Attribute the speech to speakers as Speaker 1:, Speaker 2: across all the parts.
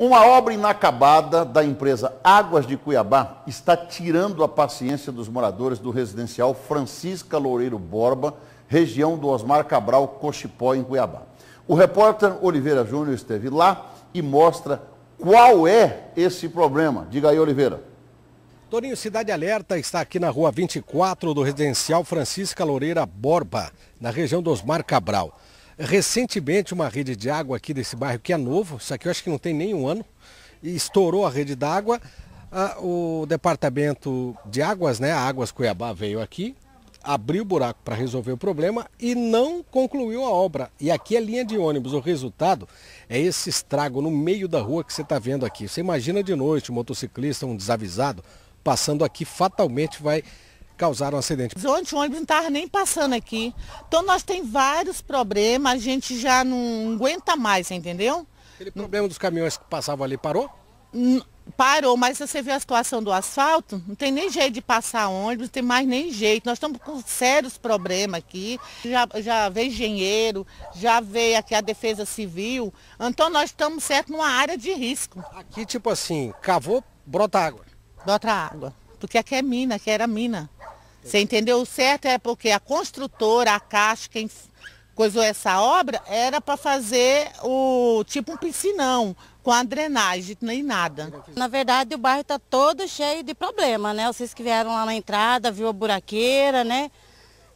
Speaker 1: Uma obra inacabada da empresa Águas de Cuiabá está tirando a paciência dos moradores do residencial Francisca Loureiro Borba, região do Osmar Cabral Cochipó, em Cuiabá. O repórter Oliveira Júnior esteve lá e mostra qual é esse problema. Diga aí, Oliveira. Toninho Cidade
Speaker 2: Alerta está aqui na rua 24 do residencial Francisca Loureira Borba, na região do Osmar Cabral recentemente uma rede de água aqui desse bairro, que é novo, isso aqui eu acho que não tem nem um ano, e estourou a rede d'água. Ah, o departamento de águas, né, Águas Cuiabá, veio aqui, abriu o buraco para resolver o problema e não concluiu a obra. E aqui é linha de ônibus. O resultado é esse estrago no meio da rua que você está vendo aqui. Você imagina de noite um motociclista, um desavisado, passando aqui, fatalmente vai causaram o acidente.
Speaker 3: Ontem o ônibus não estava nem passando aqui. Então nós tem vários problemas, a gente já não aguenta mais, entendeu? Aquele problema dos caminhões que passavam ali parou? N parou, mas você vê a situação do asfalto, não tem nem jeito de passar ônibus, não tem mais nem jeito. Nós estamos com sérios problemas aqui. Já, já veio engenheiro, já veio aqui a defesa civil. Então nós estamos certo numa área de risco. Aqui, tipo assim, cavou, brota água. Brota água. Porque aqui é mina, aqui era mina. Você entendeu? O certo é porque a construtora, a Caixa, quem coisou essa obra, era para fazer o tipo um piscinão com a drenagem, nem nada. Na verdade, o bairro está todo cheio de problema, né? Vocês que
Speaker 4: vieram lá na entrada, viu a buraqueira, né?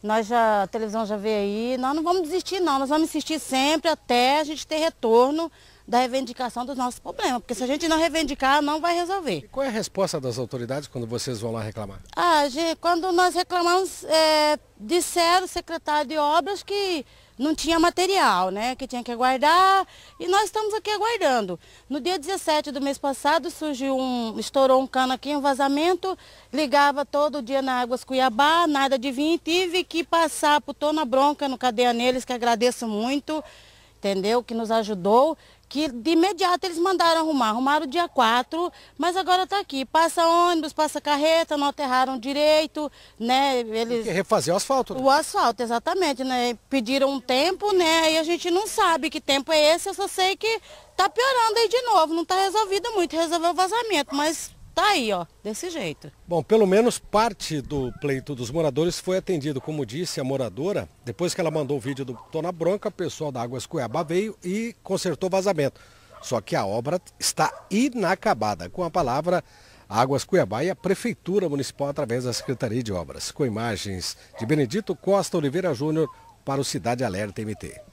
Speaker 4: Nós já, a televisão já veio aí. Nós não vamos desistir, não. Nós vamos insistir sempre até a gente ter retorno da reivindicação dos nossos problemas, porque se a gente não reivindicar, não vai resolver. E
Speaker 2: qual é a resposta das autoridades quando vocês vão lá reclamar?
Speaker 4: Ah, gente, quando nós reclamamos, é, disseram o secretário de obras que não tinha material, né, que tinha que aguardar, e nós estamos aqui aguardando. No dia 17 do mês passado, surgiu um, estourou um cano aqui, um vazamento, ligava todo dia na Águas Cuiabá, nada de vinho, tive que passar por Tona Bronca no Cadeia Neles, que agradeço muito, entendeu, que nos ajudou, que de imediato eles mandaram arrumar. Arrumaram dia 4, mas agora está aqui. Passa ônibus, passa carreta, não aterraram direito, né? Eles... refazer o asfalto. Né? O asfalto, exatamente, né? Pediram um tempo, né? E a gente não sabe que tempo é esse, eu só sei que está piorando aí de novo, não está resolvido muito, resolveu o vazamento, mas Tá aí, ó, desse
Speaker 2: jeito. Bom, pelo menos parte do pleito dos moradores foi atendido, como disse a moradora. Depois que ela mandou o vídeo do Tona Bronca, o pessoal da Águas Cuiabá veio e consertou vazamento. Só que a obra está inacabada. Com a palavra, Águas Cuiabá e a Prefeitura Municipal através da Secretaria de Obras. Com imagens de Benedito Costa Oliveira Júnior para o Cidade Alerta MT.